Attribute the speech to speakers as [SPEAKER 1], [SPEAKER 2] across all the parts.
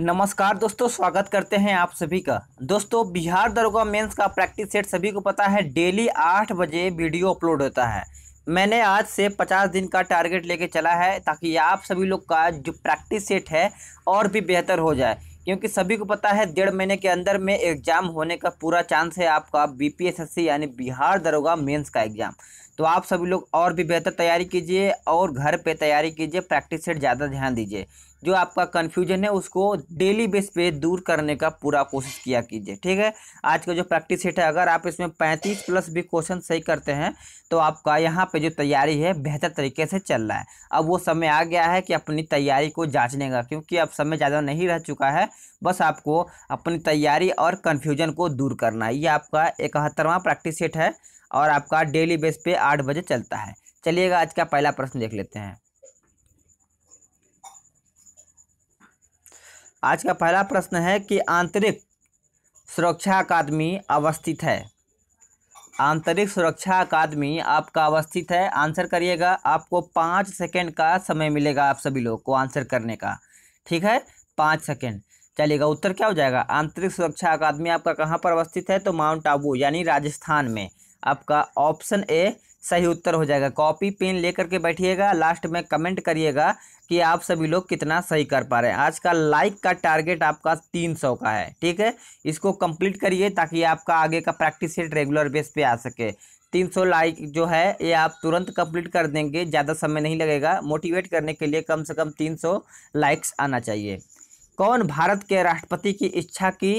[SPEAKER 1] नमस्कार दोस्तों स्वागत करते हैं आप सभी का दोस्तों बिहार दरोगा मेंस का प्रैक्टिस सेट सभी को पता है डेली आठ बजे वीडियो अपलोड होता है मैंने आज से पचास दिन का टारगेट लेके चला है ताकि आप सभी लोग का जो प्रैक्टिस सेट है और भी बेहतर हो जाए क्योंकि सभी को पता है डेढ़ महीने के अंदर में एग्ज़ाम होने का पूरा चांस है आपका बी यानी बिहार दरोगा मेन्स का एग्ज़ाम तो आप सभी लोग और भी बेहतर तैयारी कीजिए और घर पे तैयारी कीजिए प्रैक्टिस सेट ज़्यादा ध्यान दीजिए जो आपका कन्फ्यूजन है उसको डेली बेस पे दूर करने का पूरा कोशिश किया कीजिए ठीक है आज का जो प्रैक्टिस सेट है अगर आप इसमें पैंतीस प्लस भी क्वेश्चन सही करते हैं तो आपका यहाँ पे जो तैयारी है बेहतर तरीके से चल रहा है अब वो समय आ गया है कि अपनी तैयारी को जाँचने का क्योंकि अब समय ज़्यादा नहीं रह चुका है बस आपको अपनी तैयारी और कन्फ्यूजन को दूर करना है ये आपका इकहत्तरवां प्रैक्टिस सेट है और आपका डेली बेस पे आठ बजे चलता है चलिएगा आज का पहला प्रश्न देख लेते हैं आज का पहला प्रश्न है कि आंतरिक सुरक्षा अकादमी अवस्थित है आंतरिक सुरक्षा अकादमी आपका अवस्थित है आंसर करिएगा आपको पाँच सेकेंड का समय मिलेगा आप सभी लोग को आंसर करने का ठीक है पाँच सेकेंड चलिएगा उत्तर क्या हो जाएगा आंतरिक सुरक्षा अकादमी आपका कहाँ पर अवस्थित है तो माउंट आबू यानी राजस्थान में आपका ऑप्शन ए सही उत्तर हो जाएगा कॉपी पेन लेकर के बैठिएगा लास्ट में कमेंट करिएगा कि आप सभी लोग कितना सही कर पा रहे हैं आज का लाइक का टारगेट आपका तीन सौ का है ठीक है इसको कंप्लीट करिए ताकि आपका आगे का प्रैक्टिस सेट रेगुलर बेस पे आ सके तीन सौ लाइक जो है ये आप तुरंत कंप्लीट कर देंगे ज़्यादा समय नहीं लगेगा मोटिवेट करने के लिए कम से कम तीन सौ लाइक्स आना चाहिए कौन भारत के राष्ट्रपति की इच्छा की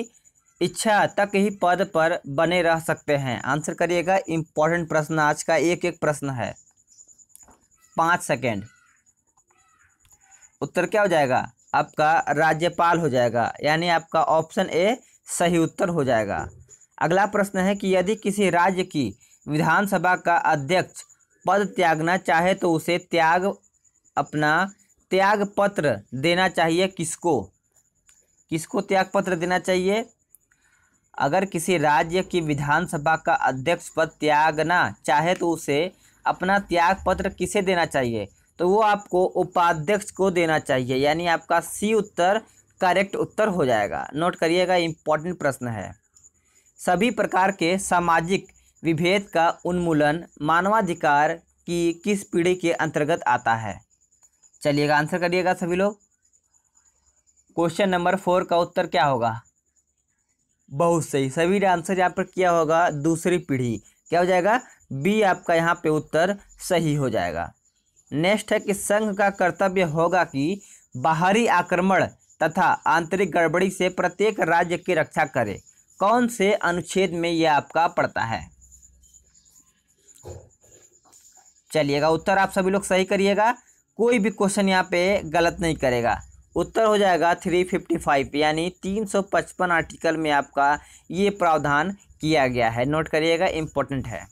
[SPEAKER 1] इच्छा तक ही पद पर बने रह सकते हैं आंसर करिएगा इंपॉर्टेंट प्रश्न आज का एक एक प्रश्न है पाँच सेकेंड उत्तर क्या हो जाएगा आपका राज्यपाल हो जाएगा यानी आपका ऑप्शन ए सही उत्तर हो जाएगा अगला प्रश्न है कि यदि किसी राज्य की विधानसभा का अध्यक्ष पद त्यागना चाहे तो उसे त्याग अपना त्याग पत्र देना चाहिए किसको किसको त्याग पत्र देना चाहिए अगर किसी राज्य की विधानसभा का अध्यक्ष पद त्यागना चाहे तो उसे अपना त्याग पत्र किसे देना चाहिए तो वो आपको उपाध्यक्ष को देना चाहिए यानी आपका सी उत्तर करेक्ट उत्तर हो जाएगा नोट करिएगा इम्पॉर्टेंट प्रश्न है सभी प्रकार के सामाजिक विभेद का उन्मूलन मानवाधिकार की किस पीढ़ी के अंतर्गत आता है चलिएगा आंसर करिएगा सभी लोग क्वेश्चन नंबर फोर का उत्तर क्या होगा बहुत सही सभी ने आंसर यहाँ पर किया होगा दूसरी पीढ़ी क्या हो जाएगा बी आपका यहाँ पे उत्तर सही हो जाएगा नेक्स्ट है कि संघ का कर्तव्य होगा कि बाहरी आक्रमण तथा आंतरिक गड़बड़ी से प्रत्येक राज्य की रक्षा करे कौन से अनुच्छेद में यह आपका पड़ता है चलिएगा उत्तर आप सभी लोग सही करिएगा कोई भी क्वेश्चन यहाँ पे गलत नहीं करेगा उत्तर हो जाएगा थ्री फिफ्टी फाइव यानी तीन सौ पचपन आर्टिकल में आपका ये प्रावधान किया गया है नोट करिएगा इम्पोर्टेंट है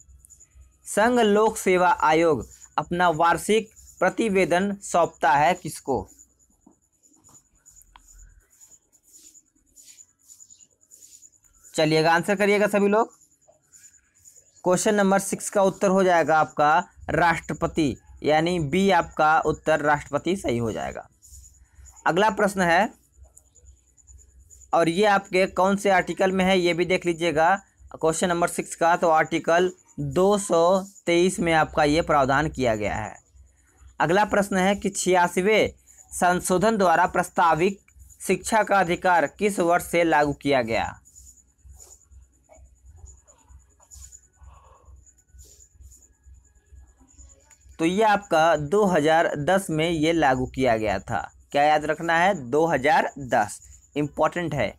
[SPEAKER 1] संघ लोक सेवा आयोग अपना वार्षिक प्रतिवेदन सौंपता है किसको चलिएगा आंसर करिएगा सभी लोग क्वेश्चन नंबर सिक्स का उत्तर हो जाएगा आपका राष्ट्रपति यानी बी आपका उत्तर राष्ट्रपति सही हो जाएगा अगला प्रश्न है और ये आपके कौन से आर्टिकल में है ये भी देख लीजिएगा क्वेश्चन नंबर सिक्स का तो आर्टिकल 223 में आपका ये प्रावधान किया गया है अगला प्रश्न है कि छियासीवें संशोधन द्वारा प्रस्तावित शिक्षा का अधिकार किस वर्ष से लागू किया गया तो ये आपका 2010 में ये लागू किया गया था क्या याद रखना है 2010 इम्पॉर्टेंट है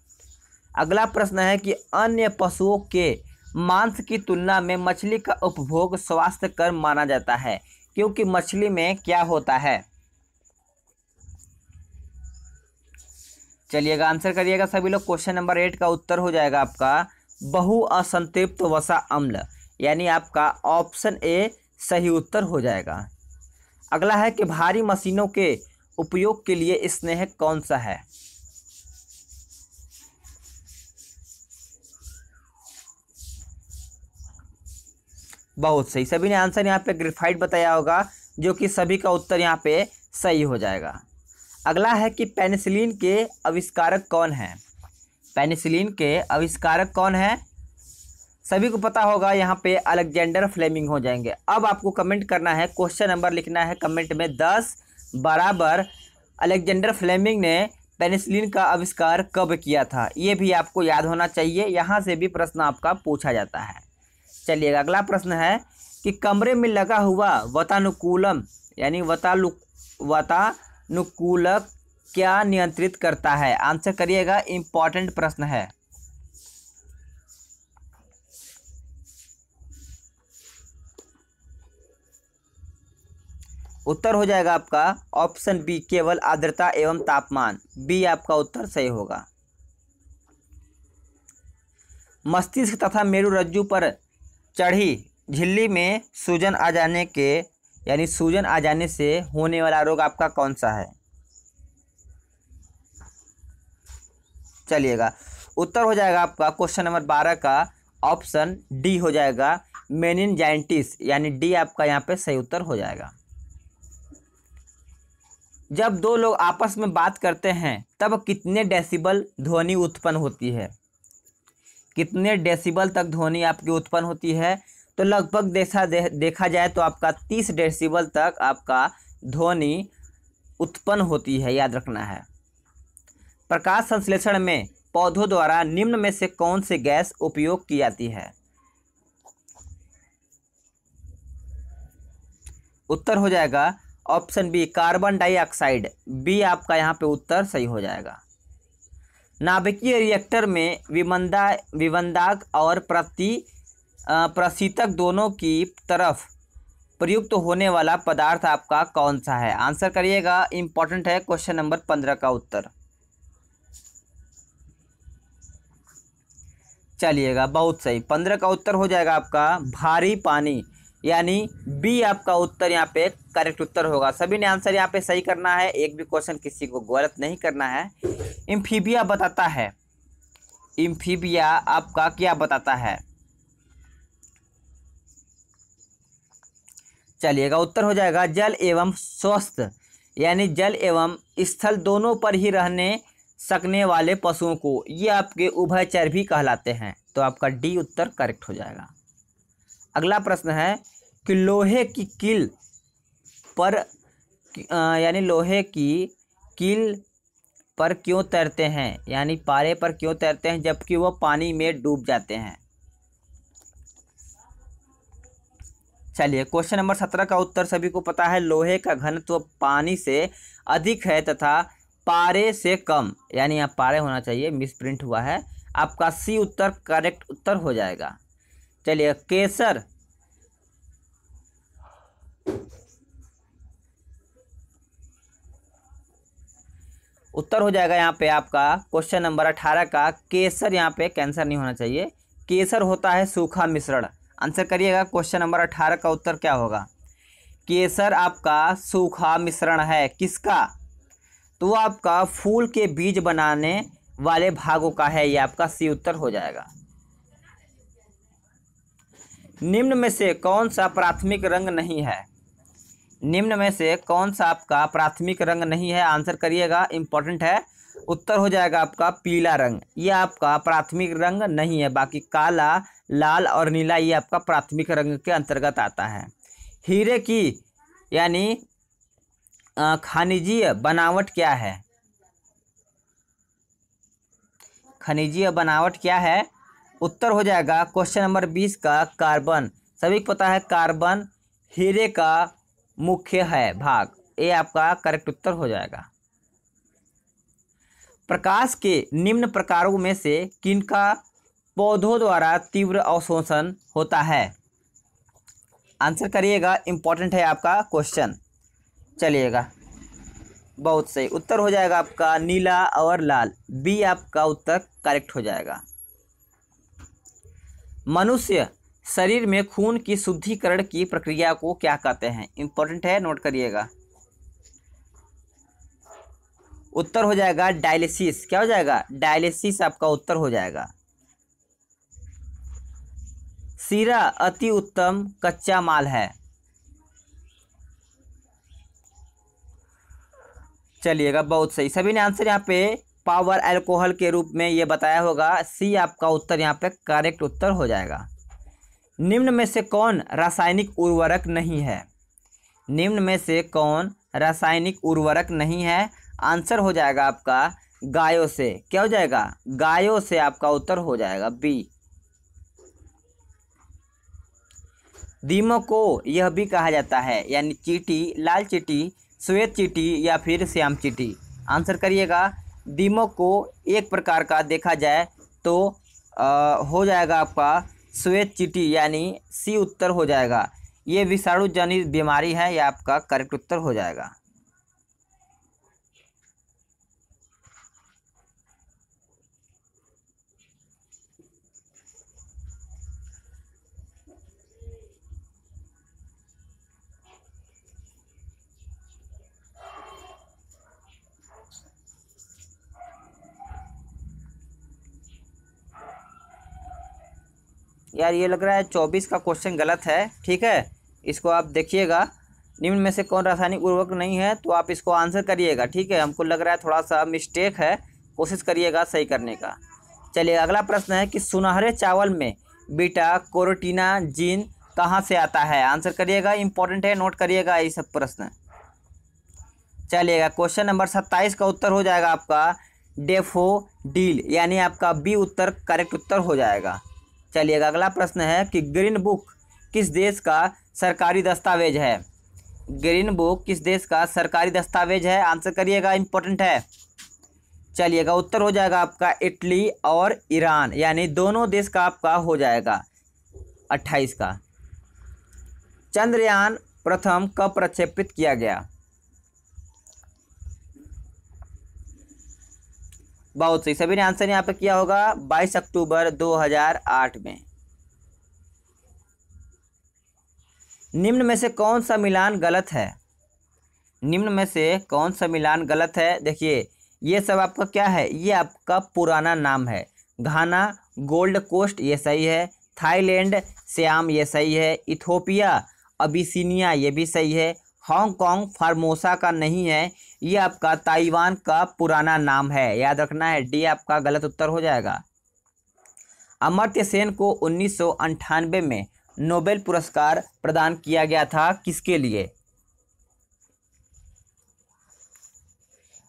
[SPEAKER 1] अगला प्रश्न है कि अन्य पशुओं के मांस की तुलना में मछली का उपभोग स्वास्थ्य कर माना जाता है क्योंकि मछली में क्या होता है चलिएगा आंसर करिएगा सभी लोग क्वेश्चन नंबर एट का उत्तर हो जाएगा आपका बहु असंतृप्त वसा अम्ल यानी आपका ऑप्शन ए सही उत्तर हो जाएगा अगला है कि भारी मशीनों के उपयोग के लिए स्नेह कौन सा है बहुत सही सभी ने आंसर यहाँ पे ग्रेफाइट बताया होगा जो कि सभी का उत्तर यहाँ पे सही हो जाएगा अगला है कि पेनिसिलिन के आविष्कारक कौन है पेनिसिलिन के आविष्कारक कौन है सभी को पता होगा यहाँ पे अलेक्जेंडर फ्लेमिंग हो जाएंगे अब आपको कमेंट करना है क्वेश्चन नंबर लिखना है कमेंट में दस बराबर अलेक्जेंडर फ्लेमिंग ने पेनिसिलिन का आविष्कार कब किया था ये भी आपको याद होना चाहिए यहाँ से भी प्रश्न आपका पूछा जाता है चलिएगा अगला प्रश्न है कि कमरे में लगा हुआ वतानुकूलम यानी वतालु वतानुकूलक क्या नियंत्रित करता है आंसर करिएगा इम्पॉर्टेंट प्रश्न है उत्तर हो जाएगा आपका ऑप्शन बी केवल आर्द्रता एवं तापमान बी आपका उत्तर सही होगा मस्तिष्क तथा मेरु रज्जु पर चढ़ी झिल्ली में सूजन आ जाने के यानी सूजन आ जाने से होने वाला रोग आपका कौन सा है चलिएगा उत्तर हो जाएगा आपका क्वेश्चन नंबर बारह का ऑप्शन डी हो जाएगा मेनिन यानी डी आपका यहाँ पे सही उत्तर हो जाएगा जब दो लोग आपस में बात करते हैं तब कितने डेसिबल ध्वनि उत्पन्न होती है कितने डेसिबल तक ध्वनि आपकी उत्पन्न होती है तो लगभग देखा दे, देखा जाए तो आपका तीस डेसिबल तक आपका ध्वनि उत्पन्न होती है याद रखना है प्रकाश संश्लेषण में पौधों द्वारा निम्न में से कौन से गैस उपयोग की जाती है उत्तर हो जाएगा option B carbon dioxide B आपका यहाँ पे उत्तर सही हो जाएगा नाभिकीय रिएक्टर में विमंदा विमंदाक और प्रति प्रशीतक दोनों की तरफ प्रयुक्त तो होने वाला पदार्थ आपका कौन सा है आंसर करिएगा इंपॉर्टेंट है क्वेश्चन नंबर पंद्रह का उत्तर चलिएगा बहुत सही पंद्रह का उत्तर हो जाएगा आपका भारी पानी यानी बी आपका उत्तर यहाँ पे करेक्ट उत्तर होगा सभी ने आंसर यहाँ पे सही करना है एक भी क्वेश्चन किसी को गलत नहीं करना है इम्फीबिया बताता है इम्फीबिया आपका क्या बताता है चलिएगा उत्तर हो जाएगा जल एवं स्वस्थ यानी जल एवं स्थल दोनों पर ही रहने सकने वाले पशुओं को ये आपके उभयचर भी कहलाते हैं तो आपका डी उत्तर करेक्ट हो जाएगा अगला प्रश्न है कि लोहे की किल पर यानी लोहे की किल पर क्यों तैरते हैं यानी पारे पर क्यों तैरते हैं जबकि वह पानी में डूब जाते हैं चलिए क्वेश्चन नंबर सत्रह का उत्तर सभी को पता है लोहे का घनत्व तो पानी से अधिक है तथा पारे से कम यानी यहाँ पारे होना चाहिए मिस प्रिंट हुआ है आपका सी उत्तर करेक्ट उत्तर हो जाएगा चलिए केसर उत्तर हो जाएगा यहाँ पे आपका क्वेश्चन नंबर अठारह का केसर यहाँ पे कैंसर नहीं होना चाहिए केसर होता है सूखा मिश्रण आंसर करिएगा क्वेश्चन नंबर अठारह का उत्तर क्या होगा केसर आपका सूखा मिश्रण है किसका तो आपका फूल के बीज बनाने वाले भागों का है ये आपका सी उत्तर हो जाएगा निम्न में से कौन सा प्राथमिक रंग नहीं है निम्न में से कौन सा आपका प्राथमिक रंग नहीं है आंसर करिएगा इंपॉर्टेंट है उत्तर हो जाएगा आपका पीला रंग ये आपका प्राथमिक रंग नहीं है बाकी काला लाल और नीला ये आपका प्राथमिक रंग के अंतर्गत आता है हीरे की यानी खनिजीय बनावट क्या है खनिजीय बनावट क्या है उत्तर हो जाएगा क्वेश्चन नंबर बीस का कार्बन सभी को पता है कार्बन हीरे का मुख्य है भाग ये आपका करेक्ट उत्तर हो जाएगा प्रकाश के निम्न प्रकारों में से किनका पौधों द्वारा तीव्र अवशोषण होता है आंसर करिएगा इंपॉर्टेंट है आपका क्वेश्चन चलिएगा बहुत सही उत्तर हो जाएगा आपका नीला और लाल बी आपका उत्तर करेक्ट हो जाएगा मनुष्य शरीर में खून की शुद्धिकरण की प्रक्रिया को क्या कहते हैं इंपॉर्टेंट है नोट करिएगा उत्तर हो जाएगा डायलिसिस क्या हो जाएगा डायलिसिस आपका उत्तर हो जाएगा सीरा अति उत्तम कच्चा माल है चलिएगा बहुत सही सभी ने आंसर यहाँ पे पावर अल्कोहल के रूप में ये बताया होगा सी आपका उत्तर यहाँ पे करेक्ट उत्तर हो जाएगा निम्न में से कौन रासायनिक उर्वरक नहीं है निम्न में से कौन रासायनिक उर्वरक नहीं है आंसर हो जाएगा आपका गायों से क्या हो जाएगा गायों से आपका उत्तर हो जाएगा बी दीमक को यह भी कहा जाता है यानी चीटी लाल चीटी श्वेत चीटी या फिर श्याम चीटी आंसर करिएगा दीमक को एक प्रकार का देखा जाए तो आ, हो जाएगा आपका श्वेत चिटी यानी सी उत्तर हो जाएगा ये विषाणु जनित बीमारी है यह आपका करेक्ट उत्तर हो जाएगा यार ये लग रहा है चौबीस का क्वेश्चन गलत है ठीक है इसको आप देखिएगा निम्न में से कौन रासायनिक उर्वरक नहीं है तो आप इसको आंसर करिएगा ठीक है हमको लग रहा है थोड़ा सा मिस्टेक है कोशिश करिएगा सही करने का चलिए अगला प्रश्न है कि सुनहरे चावल में बीटा कोरोटीना जीन कहाँ से आता है आंसर करिएगा इंपॉर्टेंट है नोट करिएगा ये सब प्रश्न चलिएगा क्वेश्चन नंबर सत्ताईस का उत्तर हो जाएगा आपका डेफो डील यानी आपका बी उत्तर करेक्ट उत्तर हो जाएगा चलिएगा अगला प्रश्न है कि ग्रीन बुक किस देश का सरकारी दस्तावेज है ग्रीन बुक किस देश का सरकारी दस्तावेज है आंसर करिएगा इम्पोर्टेंट है चलिएगा उत्तर हो जाएगा आपका इटली और ईरान यानी दोनों देश का आपका हो जाएगा अट्ठाईस का चंद्रयान प्रथम कब प्रक्षेपित किया गया बहुत सही सभी ने आंसर यहाँ पे किया होगा 22 अक्टूबर 2008 में निम्न में से कौन सा मिलान गलत है निम्न में से कौन सा मिलान गलत है देखिए ये सब आपका क्या है ये आपका पुराना नाम है घाना गोल्ड कोस्ट ये सही है थाईलैंड श्याम ये सही है इथोपिया अबिसिनिया ये भी सही है हांगकांग फार्मोसा का नहीं है ये आपका ताइवान का पुराना नाम है याद रखना है डी आपका गलत उत्तर हो जाएगा अमर्त्य सेन को उन्नीस में नोबेल पुरस्कार प्रदान किया गया था किसके लिए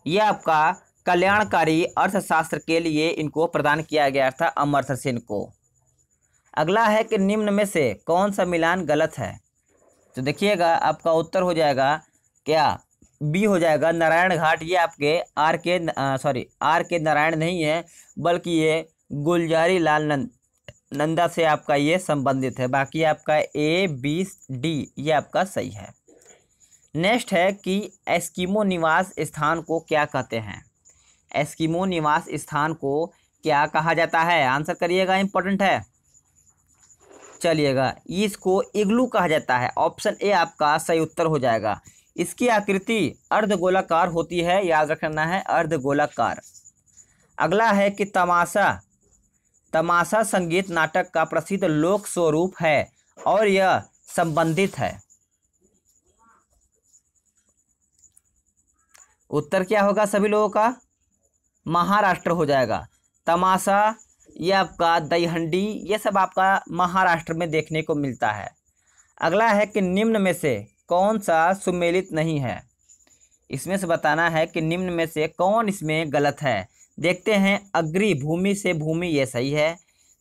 [SPEAKER 1] यह आपका कल्याणकारी अर्थशास्त्र के लिए इनको प्रदान किया गया था अमर्त्य सेन को अगला है कि निम्न में से कौन सा मिलान गलत है तो देखिएगा आपका उत्तर हो जाएगा क्या बी हो जाएगा नारायण घाट ये आपके आर के सॉरी आर के नारायण नहीं है बल्कि ये गुलजारी लाल नंद नंदा से आपका ये संबंधित है बाकी आपका ए बी डी ये आपका सही है नेक्स्ट है कि एस्किमो निवास स्थान को क्या कहते हैं एस्किमो निवास स्थान को क्या कहा जाता है आंसर करिएगा इंपॉर्टेंट है चलिएगा इसको इग्लू कहा जाता है ऑप्शन ए आपका सही उत्तर हो जाएगा इसकी आकृति अर्ध गोलाकार होती है याद रखना है अर्ध गोलाकार अगला है कि तमाशा तमाशा संगीत नाटक का प्रसिद्ध लोक स्वरूप है और यह संबंधित है उत्तर क्या होगा सभी लोगों का महाराष्ट्र हो जाएगा तमाशा ये आपका दही हंडी ये सब आपका महाराष्ट्र में देखने को मिलता है अगला है कि निम्न में से कौन सा सुमेलित नहीं है इसमें से बताना है कि निम्न में से कौन इसमें गलत है देखते हैं अग्री भूमि से भूमि ये सही है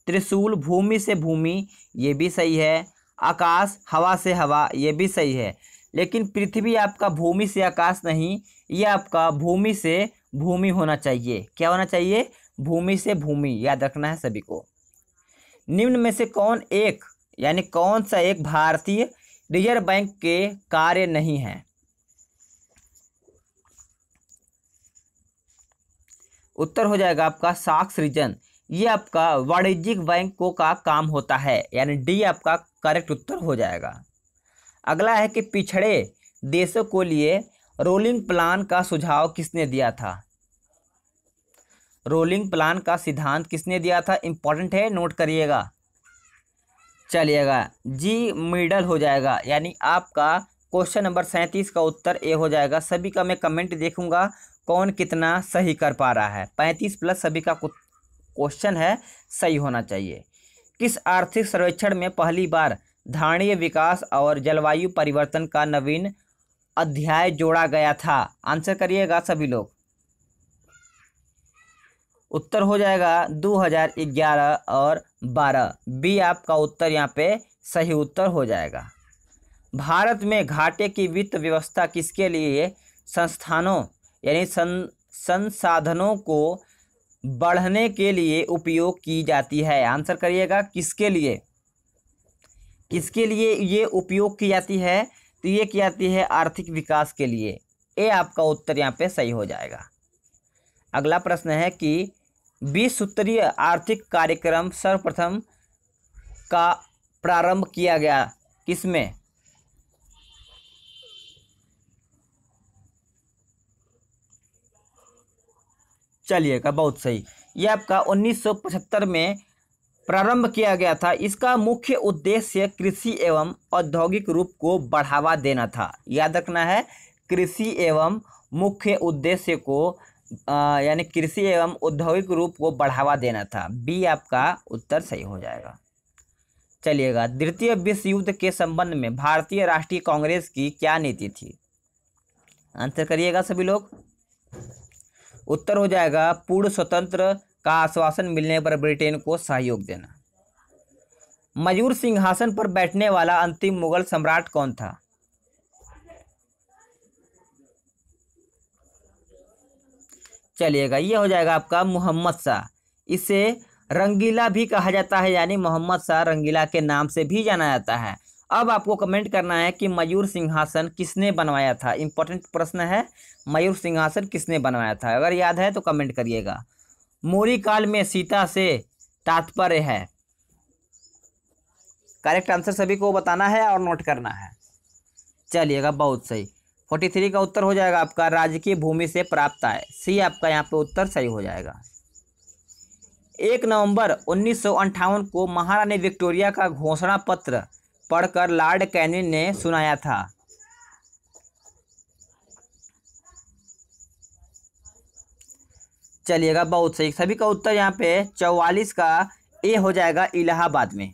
[SPEAKER 1] त्रिशूल भूमि से भूमि ये भी सही है आकाश हवा से हवा ये भी सही है लेकिन पृथ्वी आपका भूमि से आकाश नहीं ये आपका भूमि से भूमि होना चाहिए क्या होना चाहिए भूमि से भूमि याद रखना है सभी को निम्न में से कौन एक यानी कौन सा एक भारतीय रिजर्व बैंक के कार्य नहीं है उत्तर हो जाएगा आपका साक्ष रिजन ये आपका वाणिज्यिक बैंकों का काम होता है यानी डी आपका करेक्ट उत्तर हो जाएगा अगला है कि पिछड़े देशों को लिए रोलिंग प्लान का सुझाव किसने दिया था रोलिंग प्लान का सिद्धांत किसने दिया था इम्पॉर्टेंट है नोट करिएगा चलिएगा जी मिडल हो जाएगा यानी आपका क्वेश्चन नंबर सैंतीस का उत्तर ए हो जाएगा सभी का मैं कमेंट देखूंगा कौन कितना सही कर पा रहा है पैंतीस प्लस सभी का क्वेश्चन है सही होना चाहिए किस आर्थिक सर्वेक्षण में पहली बार धारणीय विकास और जलवायु परिवर्तन का नवीन अध्याय जोड़ा गया था आंसर करिएगा सभी लोग उत्तर हो जाएगा 2011 और 12 बी आपका उत्तर यहाँ पे सही उत्तर हो जाएगा भारत में घाटे की वित्त व्यवस्था किसके लिए संस्थानों यानी सं संसाधनों को बढ़ने के लिए उपयोग की जाती है आंसर करिएगा किसके लिए किसके लिए ये उपयोग की जाती है तो ये की जाती है आर्थिक विकास के लिए ये आपका उत्तर यहाँ पे सही हो जाएगा अगला प्रश्न है कि बीस सूत्रीय आर्थिक कार्यक्रम सर्वप्रथम का प्रारंभ किया गया किसमें चलिएगा बहुत सही यह आपका 1975 में प्रारंभ किया गया था इसका मुख्य उद्देश्य कृषि एवं औद्योगिक रूप को बढ़ावा देना था याद रखना है कृषि एवं मुख्य उद्देश्य को यानी कृषि एवं औद्योगिक रूप को बढ़ावा देना था बी आपका उत्तर सही हो जाएगा चलिएगा द्वितीय विश्व युद्ध के संबंध में भारतीय राष्ट्रीय कांग्रेस की क्या नीति थी आंसर करिएगा सभी लोग उत्तर हो जाएगा पूर्ण स्वतंत्र का आश्वासन मिलने पर ब्रिटेन को सहयोग देना मयूर सिंहासन पर बैठने वाला अंतिम मुगल सम्राट कौन था चलिएगा ये हो जाएगा आपका मोहम्मद शाह इसे रंगीला भी कहा जाता है यानी मोहम्मद शाह रंगीला के नाम से भी जाना जाता है अब आपको कमेंट करना है कि मयूर सिंहासन किसने बनवाया था इम्पोर्टेंट प्रश्न है मयूर सिंहासन किसने बनवाया था अगर याद है तो कमेंट करिएगा मोरी काल में सीता से तात्पर्य है करेक्ट आंसर सभी को बताना है और नोट करना है चलिएगा बहुत सही फोर्टी थ्री का उत्तर हो जाएगा आपका राजकीय भूमि से प्राप्त आय सी आपका यहाँ पे उत्तर सही हो जाएगा एक नवंबर उन्नीस को महारानी विक्टोरिया का घोषणा पत्र पढ़कर लॉर्ड कैनिन ने सुनाया था चलिएगा बहुत सही सभी का उत्तर यहाँ पे चौवालीस का ए हो जाएगा इलाहाबाद में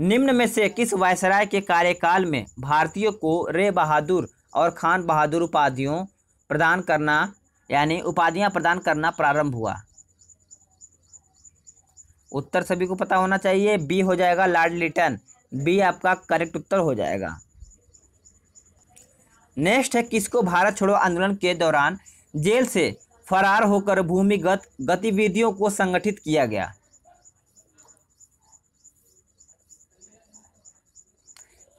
[SPEAKER 1] निम्न में से किस वायसराय के कार्यकाल में भारतीयों को रे बहादुर और खान बहादुर उपाधियों प्रदान करना यानी उपाधियां प्रदान करना प्रारंभ हुआ उत्तर सभी को पता होना चाहिए बी हो जाएगा लार्ड लिटन बी आपका करेक्ट उत्तर हो जाएगा नेक्स्ट है किसको भारत छोड़ो आंदोलन के दौरान जेल से फरार होकर भूमिगत गतिविधियों को संगठित किया गया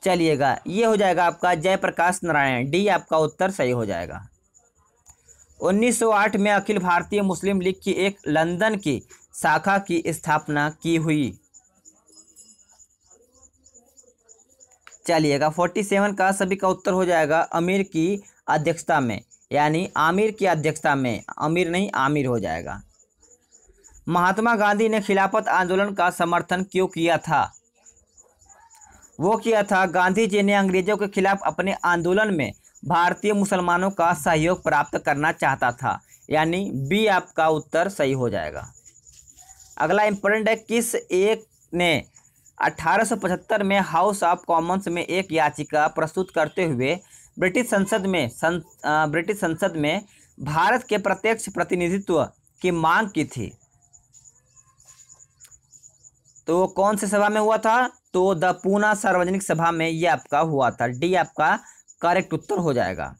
[SPEAKER 1] चलिएगा ये हो जाएगा आपका जयप्रकाश नारायण डी आपका उत्तर सही हो जाएगा 1908 में अखिल भारतीय मुस्लिम लीग की एक लंदन की शाखा की स्थापना की हुई चलिएगा 47 का सभी का उत्तर हो जाएगा अमीर की अध्यक्षता में यानी आमिर की अध्यक्षता में अमीर नहीं आमिर हो जाएगा महात्मा गांधी ने खिलाफत आंदोलन का समर्थन क्यों किया था वो किया था गांधी जी ने अंग्रेजों के खिलाफ अपने आंदोलन में भारतीय मुसलमानों का सहयोग प्राप्त करना चाहता था यानी बी आपका उत्तर सही हो जाएगा अगला इंपॉर्टेंट है किस एक ने 1875 में हाउस ऑफ कॉमन्स में एक याचिका प्रस्तुत करते हुए ब्रिटिश संसद में सं, ब्रिटिश संसद में भारत के प्रत्यक्ष प्रतिनिधित्व की मांग की थी तो वो कौन से सभा में हुआ था तो द पूना सार्वजनिक सभा में ये आपका हुआ था डी आपका करेक्ट उत्तर हो जाएगा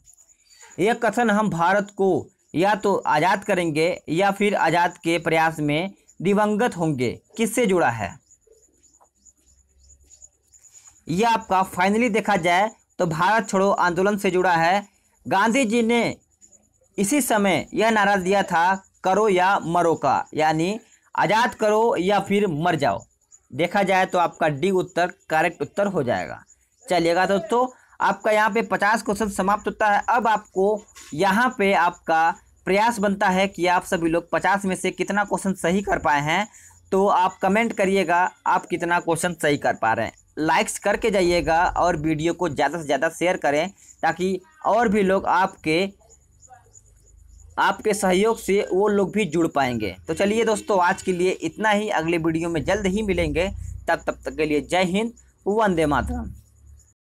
[SPEAKER 1] यह कथन हम भारत को या तो आज़ाद करेंगे या फिर आज़ाद के प्रयास में दिवंगत होंगे किससे जुड़ा है यह आपका फाइनली देखा जाए तो भारत छोड़ो आंदोलन से जुड़ा है गांधी जी ने इसी समय यह नारा दिया था करो या मरो का यानी आज़ाद करो या फिर मर जाओ देखा जाए तो आपका डी उत्तर करेक्ट उत्तर हो जाएगा चलिएगा दोस्तों आपका यहाँ पे पचास क्वेश्चन समाप्त होता है अब आपको यहाँ पे आपका प्रयास बनता है कि आप सभी लोग पचास में से कितना क्वेश्चन सही कर पाए हैं तो आप कमेंट करिएगा आप कितना क्वेश्चन सही कर पा रहे हैं लाइक्स करके जाइएगा और वीडियो को ज़्यादा से ज़्यादा शेयर करें ताकि और भी लोग आपके आपके सहयोग से वो लोग भी जुड़ पाएंगे तो चलिए दोस्तों आज के लिए इतना ही अगले वीडियो में जल्द ही मिलेंगे तब तब तक के लिए जय हिंद वंदे मातरम